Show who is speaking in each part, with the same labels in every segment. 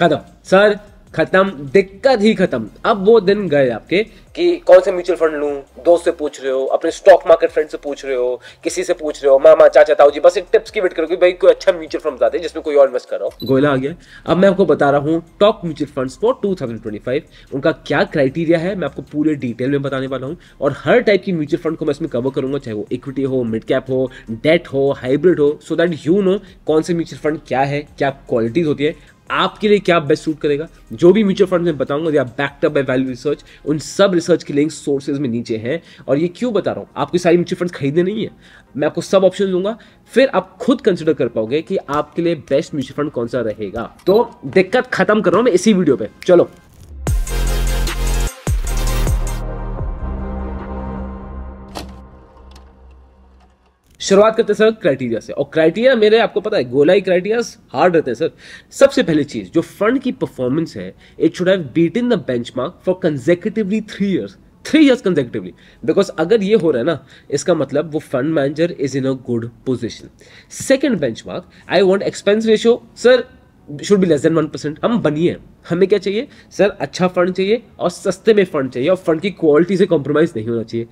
Speaker 1: खत्म सर खत्म दिक्कत ही खत्म अब वो दिन गए आपके कि कौन से म्यूचुअल फंड लू दोस्त से पूछ रहे हो अपने स्टॉक मार्केट फ्रेंड से पूछ रहे हो किसी से पूछ रहे हो मामा चाचा ताऊ जी बस एक टिप्स की वेट करो कि भाई कोई अच्छा म्यूचुअल फंड दे जिसमें कोई और इन्वेस्ट करो गोयला आ गया अब मैं आपको बता रहा हूँ top mutual fund for two उनका क्या क्राइटेरिया है मैं आपको पूरे डिटेल में बताने वाला हूँ और हर टाइप की म्यूचुअल फंड को मैं इसमें कवर करूंगा चाहे वो इक्विटी हो मिड कैप हो डेट हो हाइब्रिड हो सो दैट यू नो कौन से म्यूचुअल फंड क्या है क्या क्वालिटीज होती है आपके लिए क्या बेस्ट सूट करेगा जो भी म्यूचुअल फंड मैं बताऊंगा या आर अप बाय वैल्यू रिसर्च उन सब रिसर्च के लिंक सोर्सेज में नीचे हैं और ये क्यों बता रहा हूँ आपको सारी म्यूचुअल फंड खरीदने नहीं है मैं आपको सब ऑप्शन दूंगा फिर आप खुद कंसिडर कर पाओगे कि आपके लिए बेस्ट म्यूचुअल फंड कौन सा रहेगा तो दिक्कत खत्म कर रहा हूँ मैं इसी वीडियो पर चलो शुरुआत करते हैं सर क्राइटेरिया से और क्राइटेरिया मेरे आपको पता है गोलाई क्राइटेरिया हार्ड रहते हैं सर सबसे पहली चीज जो फंड की परफॉर्मेंस है it should have beaten the benchmark for consecutively three years three years consecutively because अगर ये हो रहा है ना इसका मतलब वो fund manager is in a good position second benchmark I want expense ratio sir should be less than one percent हम बनिए हमें क्या चाहिए सर अच्छा फंड चाहिए और सस्ते में फंड चाहिए और फंड की क्वालिटी से कॉम्प्रोमाइज नहीं होना चाहिए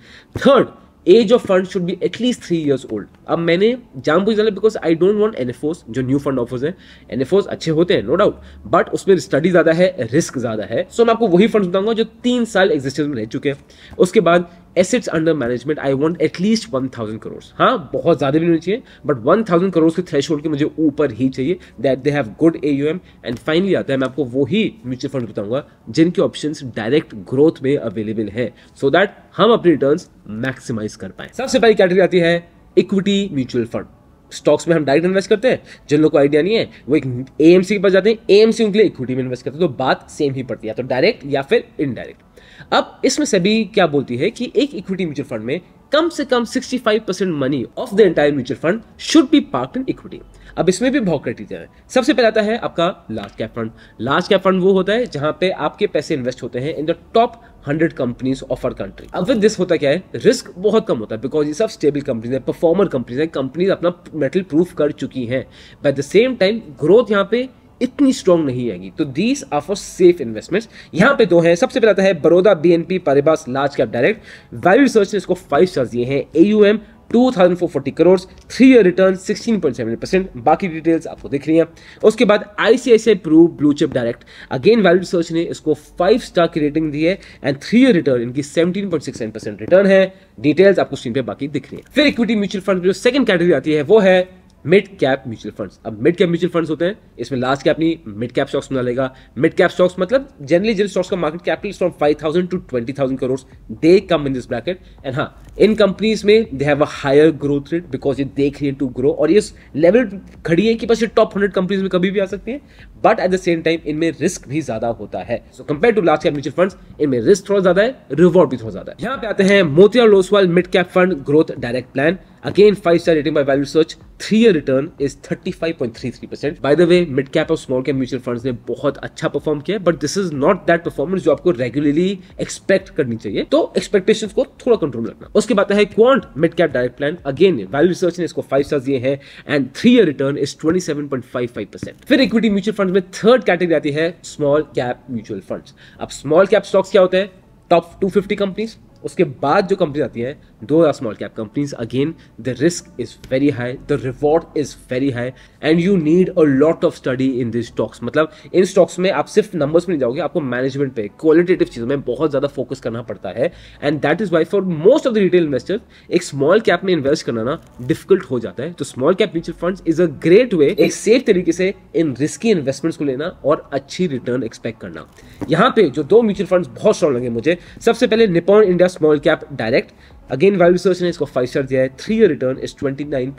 Speaker 1: third age of fund should be at least three years old अब मैंने पूछ डाला because I don't an NFOs जो न्यू फंड ऑफर्स है एन एनएफओस अच्छे होते हैं नो डाउट बट उसमें स्टडी ज्यादा है रिस्क ज्यादा है सो so, मैं आपको वही फंड बताऊंगा जो तीन साल एग्जिस्टेंस में रह चुके हैं उसके बाद assets under management I want at least one thousand crore हाँ बहुत ज़्यादा भी नहीं चाहिए बट वन थाउजेंड करोड़ के थ्रेश के मुझे ऊपर ही चाहिए that they have good A U M and finally आता है मैं आपको वही म्यूचुअल फंड बताऊंगा जिनके ऑप्शन डायरेक्ट ग्रोथ में अवेलेबल है सो so दैट हम अपने रिटर्न मैक्सिमाइज कर पाए सबसे पहली कैटेगरी आती है इक्विटी म्यूचुअल फंड स्टॉक्स में हम डायरेक्ट इन्वेस्ट करते हैं जिन लोगों को आइडिया नहीं है वो एक एएमसी के पास जाते हैं एएमसी उनके लिए इक्विटी में इन्वेस्ट करते हैं तो बात सेम ही पड़ती है तो डायरेक्ट या फिर इनडायरेक्ट अब इसमें सेबी क्या बोलती है कि एक इक्विटी म्यूचुअल फंड में कम से कम 65 percent money of the entire mutual fund should be park in equity अब इसमें भी बहुत क्राइटेरिया है सबसे पहला आता है आपका large cap fund large cap fund वो होता है जहां पे आपके पैसे इन्वेस्ट होते हैं in the top hundred companies of our country अब विद दिस होता क्या है रिस्क बहुत कम होता है बिकॉज ये सब स्टेबल कंपनीज है परफॉर्मर कंपनीज है कंपनीज अपना मेटल प्रूफ कर चुकी हैं but the same time growth यहाँ पे इतनी स्ट्रांग नहीं आएगी तो these are for safe investments यहाँ पे दो हैं सबसे पहला है Baroda BNP Paribas large cap direct value research ने इसको फाइव स्टार्स दिए हैं A U M two thousand four forty crore three year return sixteen point seven percent बाकी डिटेल्स आपको दिख रही हैं उसके बाद ICICI Pru blue chip direct again value research ने इसको फाइव स्टार की रेटिंग दी है एंड थ्री ईयर रिटर्न इनकी seventeen point six percent return है डिटेल्स आपको स्क्रीन पे बाकी दिख रही है फिर इक्विटी म्यूचुअल फंड की जो सेकंड कैटेगरी आती है वो है मिड कैप म्यूचुअल फंड्स अब मिड कैप म्यूचुअल फंड्स होते हैं इसमें लास्ट कैप नहीं मिड कैप स्टॉक्स में लेगा मिड कैप स्टॉक्स मतलब जनरली जिन स्टॉक्स का market capital from five thousand to twenty thousand crore they come in this bracket and हाँ इन कंपनीज में they have a higher growth rate because ये देख रही है टू ग्रो और ये लेवल खड़ी है कि बस ये टॉप हंड्रेड कंपनीज में कभी भी आ सकती है but at the same time इनमें रिस्क भी ज्यादा होता है so compare to last cap mutual funds इनमें रिस्क थोड़ा ज्यादा है रिवॉर्ड भी थोड़ा ज्यादा है यहाँ पे आते हैं Motilal Oswal mid cap fund growth direct plan again five star rating by value search three year return is thirty five point three three percent by the way mid cap और स्मॉल कैप म्यूचुअल फंड ने बहुत अच्छा perform किया but this is not that performance जो आपको regularly expect करनी चाहिए तो एक्सपेक्टेशन को थोड़ा कंट्रोल रखना उसके बाद है quant mid cap direct plan again value research ने इसको फाइव स्टार दिए हैं and three year return is twenty seven point five five percent फिर इक्विटी म्यूचुअल फंड में थर्ड कैटेगरी आती है स्मॉल कैप म्यूचुअल फंड अब स्मॉल कैप स्टॉक्स क्या होते हैं टॉप टू फिफ्टी कंपनीज उसके बाद जो कंपनी आती है दो या small cap companies again the risk is very high the reward is very high and you need a lot of study in this stocks मतलब इन स्टॉक्स में आप सिर्फ नंबर्स में नहीं जाओगे आपको मैनेजमेंट पे क्वालिटेटिव चीज़ों में बहुत ज़्यादा फोकस करना पड़ता है and that is why for most of the retail investor एक स्मॉल कैप में इन्वेस्ट करना ना डिफिकल्ट हो जाता है तो small cap mutual fund is a great way एक सेफ तरीके से इन रिस्की इन्वेस्टमेंट्स को लेना और अच्छी रिटर्न एक्सपेक्ट करना यहाँ पे जो दो म्यूचुअल फंड बहुत स्ट्रॉन्ग लगे मुझे सबसे पहले Nippon India China small cap direct again Value Research ने इसको फाइव स्टार दिया है three year return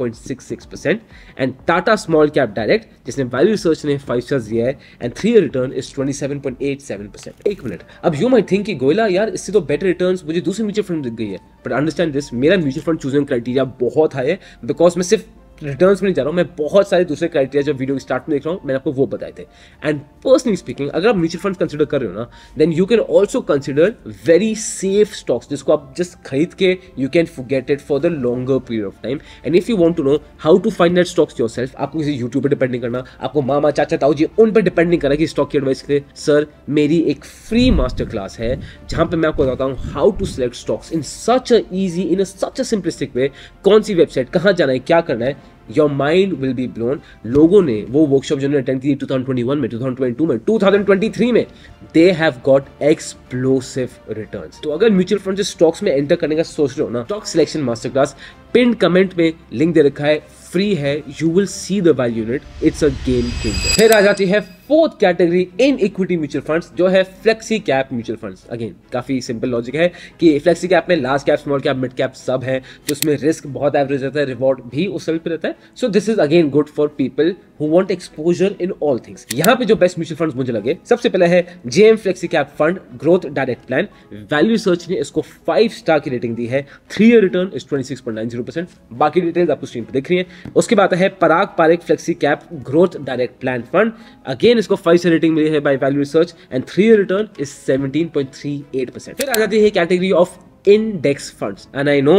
Speaker 1: is six percent and Tata small cap direct जिसने वायु रिसर्च ने फाइव स्टार दिया है and three year return is seven percent एक minute अब यू माई थिंक गोयला यार इससे तो बेटर रिटर्न मुझे दूसरी म्यूचुअल फंड दिख गई है बट अंडरस्टैंड दिस मेरा म्यूचुअल फंड चूजन क्राइटेरिया बहुत हाई है बिकॉज मैं सिर्फ रिटर्न में नहीं जा रहा हूँ मैं बहुत सारे दूसरे क्राइटेरिया जो वीडियो स्टार्ट में देख रहा हूँ मैंने आपको वो बताए थे एंड पर्सनली स्पीकिंग अगर आप म्यूचुअल फंड कंसिडर कर रहे हो ना then you can also consider very safe stocks जिसको आप जस्ट खरीद के you can get it for the longer period of time and if you want to know how to find that stocks yourself आपको किसी YouTube पर depend नहीं करना आपको मामा चाचा ताऊ जी उन पर डिपेंड नहीं करना कि स्टॉक की एडवाइस के सर मेरी एक फ्री मास्टर क्लास है जहाँ पर मैं आपको बताता हूँ how to select stocks in such a easy in such a simplistic way कौन सी वेबसाइट कहाँ जाना है क्या करना है your mind will be blown लोगों ने वो वर्कशॉप जिन्होंने अटेंड की थी 2021 में 2022 में 2023 में they have got explosive return तो अगर म्यूचुअल फंड स्टॉक्स में एंटर करने का सोच रहे हो ना stock selection master class pinned comment में लिंक दे रखा है फ्री है you will see the value unit it's a game changer फिर आ जाती है fourth category in equity mutual funds जो है flexi cap mutual funds again काफी सिंपल लॉजिक है कि फ्लेक्सी कैप में large cap small cap mid cap सब है तो उसमें रिस्क बहुत एवरेज रहता है रिवॉर्ड भी उस लेवल पर रहता है so this is again good for people who want exposure in all things यहाँ पे जो बेस्ट म्यूचुअल फंड मुझे लगे सबसे पहले है JM flexi cap fund growth direct plan value search ने इसको फाइव स्टार की रेटिंग दी है three year return is twenty six point nine zero percent बाकी डिटेल्स आपको स्क्रीन पर देख रही है उसके बाद है Parag Parikh flexi cap growth direct plan fund again second इसको फाइव से रेटिंग मिली है by value research and three return is 17.38 percent फिर आ जाती है category of index funds and I know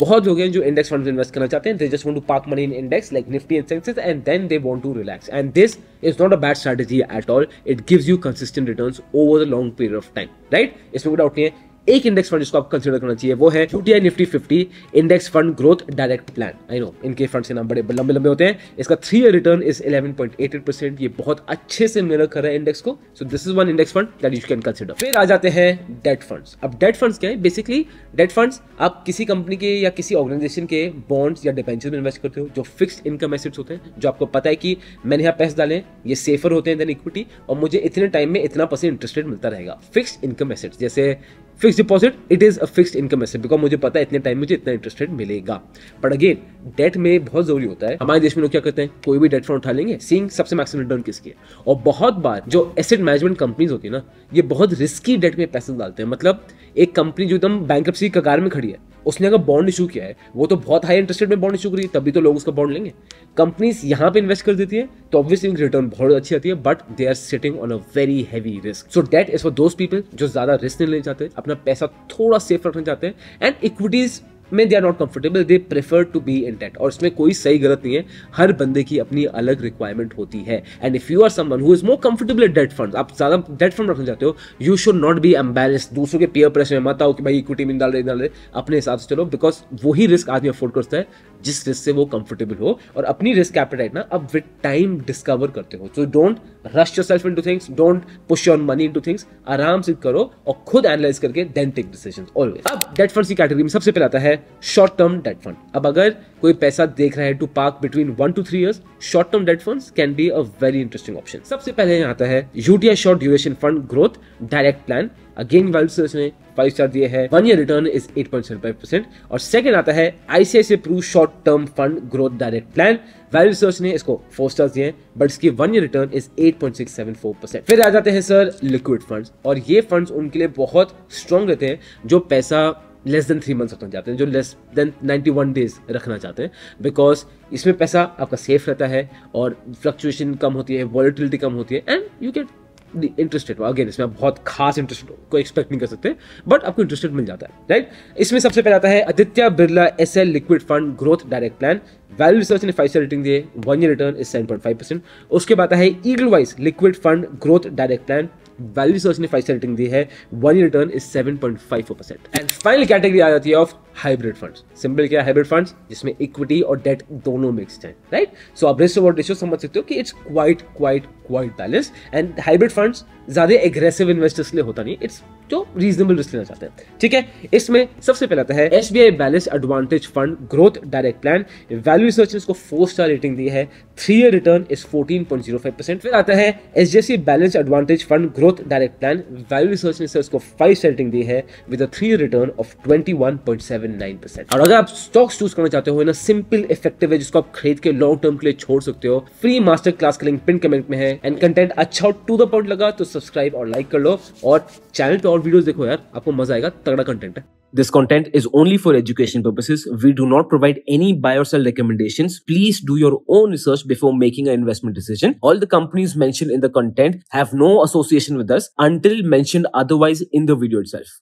Speaker 1: बहुत लोग हैं जो इंडेक्स फंड्स इन्वेस्ट करना चाहते हैं they just want to park money in index like Nifty and Sensex and then they want to relax and this is not a bad strategy at all it gives you consistent returns over the long period of time right इसमें कोई doubt नहीं है एक index fund जिसको आप consider करना चाहिए वो है UTI Nifty 50 index fund growth direct plan I know इनके फंड से नाम बड़े लंबे लंबे होते हैं इसका three year return is 11.88 percent ये बहुत अच्छे से मिरर कर रहा है इंडेक्स को so this is one index fund that you can consider फिर आ जाते हैं डेट फंड अब डेट फंड क्या है बेसिकली डेट फंड आप किसी कंपनी के या किसी ऑर्गेनाइजेशन के बॉन्ड्स या डिपेंचर में इन्वेस्ट करते हो जो फिक्स इनकम एसेट्स होते हैं जो आपको पता है कि मैंने यहाँ पैसे डाले ये सेफर होते हैं देन इक्विटी और मुझे इतने टाइम में इतना परसेंट इंटरेस्ट रेट मिलता रहेगा फिक्स इनकम एसेट्स जैसे fix deposit it is a fixed income asset because मुझे पता है इतने टाइम मुझे इतना इंटरेस्ट रेट मिलेगा बट अगेन डेट में बहुत जरूरी होता है हमारे देश में लोग क्या करते हैं कोई भी डेट फंड उठा लेंगे सींग सबसे मैक्सिमम रिटर्न किसकी है और बहुत बार जो एसेट मैनेजमेंट कंपनीज होती है ना ये बहुत रिस्की डेट में पैसे डालते हैं मतलब एक कंपनी जो एकदम बैंक कगार में खड़ी है उसने अगर बॉन्ड इशू किया है वो तो बहुत हाई इंटरेस्ट रेट में बॉन्ड इशू करी तभी तो लोग उसका बॉन्ड लेंगे कंपनीज यहाँ पे इन्वेस्ट कर देती है तो ऑब्वियसली उनकी रिटर्न बहुत अच्छी आती है but they are sitting on a very heavy risk so debt is for those people जो ज्यादा रिस्क नहीं लेना चाहते अपना पैसा थोड़ा सेफ रखना चाहते हैं एंड इक्विटीज में they are not comfortable they prefer to be in debt और इसमें कोई सही गलत नहीं है हर बंदे की अपनी अलग रिक्वायरमेंट होती है and if you are someone who is more comfortable at debt fund आप ज़्यादा डेट फंड रखना चाहते हो you should not be embarrassed दूसरों के पेयर प्रेस में मत आओ कि भाई इक्विटी में डाल रहे डाल रहे अपने हिसाब से चलो बिकॉज वही रिस्क आदमी अफोर्ड करता है जिस रिस्क से वो कंफर्टेबल हो और अपनी रिस्क एपेटाइट ना अब विद टाइम डिस्कवर करते हो so don't rush yourself into things don't push your money into things आराम से करो और खुद एनालाइज करके देन टेक डिसीजन ऑलवेज अब डेट फंड की कैटेगरी में सबसे पहले आता है शॉर्ट टर्म डेट फंड अब अगर कोई पैसा देख रहा है to park between one two three years short term debt funds can be a very interesting option सबसे पहले यहाँ आता है UTI short duration fund growth direct plan again वाइल्ड ने फाइव स्टार दिए है one year return is eight point seven five percent और सेकंड आता है ICICI Pru short term fund growth direct plan value research ने इसको फोर स्टार दिए हैं बट इसकी one year return is eight point six seven four percent फिर आ जाते हैं सर लिक्विड फंड्स और ये फंड्स उनके लिए बहुत स्ट्रॉन्ग रहते हैं जो पैसा लेस देन थ्री मंथ्स रखना चाहते हैं जो less than ninety one days रखना चाहते हैं बिकॉज इसमें पैसा आपका सेफ रहता है और फ्लक्चुएशन कम होती है वॉलिटिलिटी कम होती है and you get interested again इसमें आप बहुत खास इंटरेस्ट को एक्सपेक्ट नहीं कर सकते बट आपको इंटरेस्टेड मिल जाता है राइट इसमें सबसे पहले आता है Aditya Birla S L liquid fund growth direct plan value research ने फाइव स्टार रेटिंग दिए one year return is seven point five percent उसके बाद आता है Edelweiss liquid fund growth direct plan value search ने फाइव स्टार रेटिंग दी है one return is seven point five percent and final category आ जाती है ऑफ हाइब्रिड फंड्स सिंपल क्या हाइब्रिड फंड्स जिसमें इक्विटी और डेट दोनों मिक्स्ड हैं राइट सो आप रेस्ट ओवर रेशियो समझ सकते हो कि it's quite quite quite balance and hybrid funds ज्यादा एग्रेसिव इन्वेस्टर्स लिए होता नहीं इट्स जो रीजनेबल रिस्क लेना चाहते हैं ठीक है इसमें सबसे पहला आता है S B I balance advantage fund growth direct plan value research ने इसको फोर स्टार रेटिंग दी है three year return is fourteen point zero five percent फिर आता है S D C balance advantage fund growth direct plan value research ने इसको five star rating दी है with three year return of twenty one point seven seven nine percent और अगर आप स्टॉक्स चूज करना चाहते हो ना सिंपल इफेक्टिव है जिसको आप खरीद के लॉन्ग टर्म के लिए छोड़ सकते हो फ्री मास्टर क्लास का लिंक पिन कमेंट में है एंड कंटेंट अच्छा और टू द पॉइंट लगा तो सब्सक्राइब और लाइक कर लो और चैनल पे और वीडियोस देखो यार आपको मजा आएगा तगड़ा कंटेंट है This content is only for education purposes. We do not provide any buy or sell recommendations. Please do your own research before making an investment decision. All the companies mentioned in the content have no association with us until mentioned otherwise in the video itself.